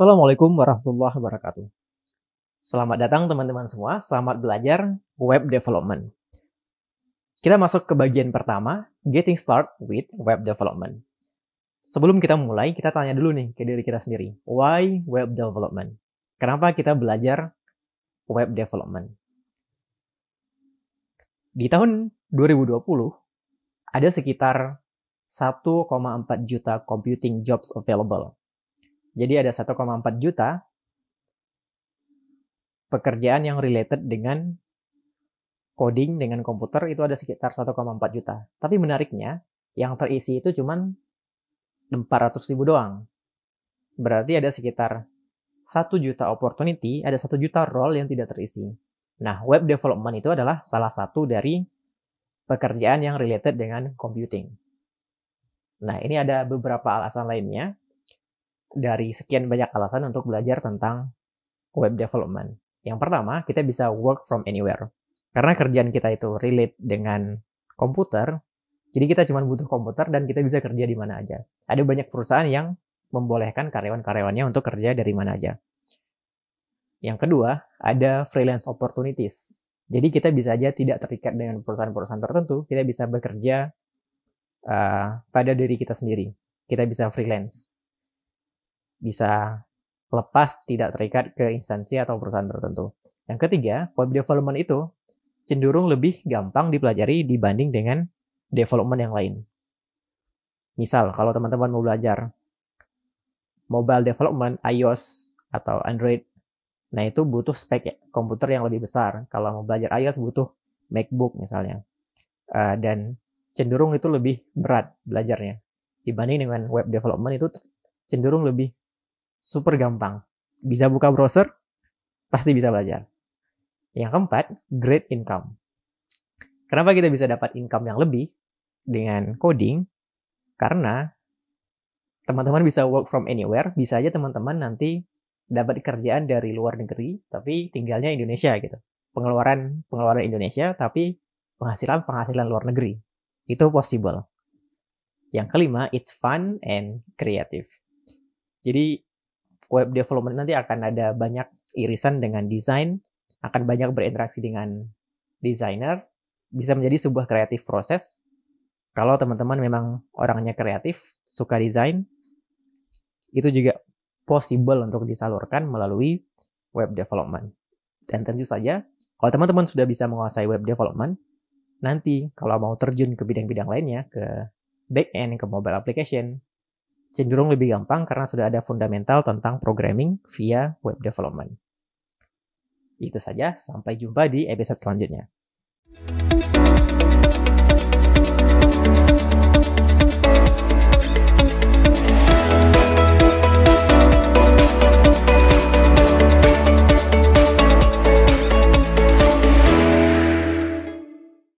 Assalamualaikum warahmatullahi wabarakatuh. Selamat datang teman-teman semua, selamat belajar web development. Kita masuk ke bagian pertama, getting start with web development. Sebelum kita mulai, kita tanya dulu nih ke diri kita sendiri, why web development? Kenapa kita belajar web development? Di tahun 2020, ada sekitar 1,4 juta computing jobs available jadi ada 1,4 juta pekerjaan yang related dengan coding dengan komputer itu ada sekitar 1,4 juta. Tapi menariknya, yang terisi itu cuma 400 ribu doang. Berarti ada sekitar 1 juta opportunity, ada 1 juta role yang tidak terisi. Nah, web development itu adalah salah satu dari pekerjaan yang related dengan computing. Nah, ini ada beberapa alasan lainnya dari sekian banyak alasan untuk belajar tentang web development. Yang pertama, kita bisa work from anywhere. Karena kerjaan kita itu relate dengan komputer, jadi kita cuma butuh komputer dan kita bisa kerja di mana aja. Ada banyak perusahaan yang membolehkan karyawan-karyawannya untuk kerja dari mana aja. Yang kedua, ada freelance opportunities. Jadi kita bisa aja tidak terikat dengan perusahaan-perusahaan tertentu, kita bisa bekerja uh, pada diri kita sendiri. Kita bisa freelance bisa lepas tidak terikat ke instansi atau perusahaan tertentu. Yang ketiga, web development itu cenderung lebih gampang dipelajari dibanding dengan development yang lain. Misal, kalau teman-teman mau belajar mobile development, iOS atau Android, nah itu butuh spek ya, komputer yang lebih besar. Kalau mau belajar iOS butuh MacBook misalnya. Uh, dan cenderung itu lebih berat belajarnya. Dibanding dengan web development itu cenderung lebih super gampang. Bisa buka browser, pasti bisa belajar. Yang keempat, great income. Kenapa kita bisa dapat income yang lebih dengan coding? Karena teman-teman bisa work from anywhere, bisa aja teman-teman nanti dapat kerjaan dari luar negeri, tapi tinggalnya Indonesia gitu. Pengeluaran pengeluaran Indonesia, tapi penghasilan penghasilan luar negeri. Itu possible. Yang kelima, it's fun and creative. Jadi web development nanti akan ada banyak irisan dengan desain, akan banyak berinteraksi dengan desainer, bisa menjadi sebuah kreatif proses. Kalau teman-teman memang orangnya kreatif, suka desain, itu juga possible untuk disalurkan melalui web development. Dan tentu saja, kalau teman-teman sudah bisa menguasai web development, nanti kalau mau terjun ke bidang-bidang lainnya, ke back-end, ke mobile application, cenderung lebih gampang karena sudah ada fundamental tentang programming via web development. Itu saja, sampai jumpa di episode selanjutnya. thank you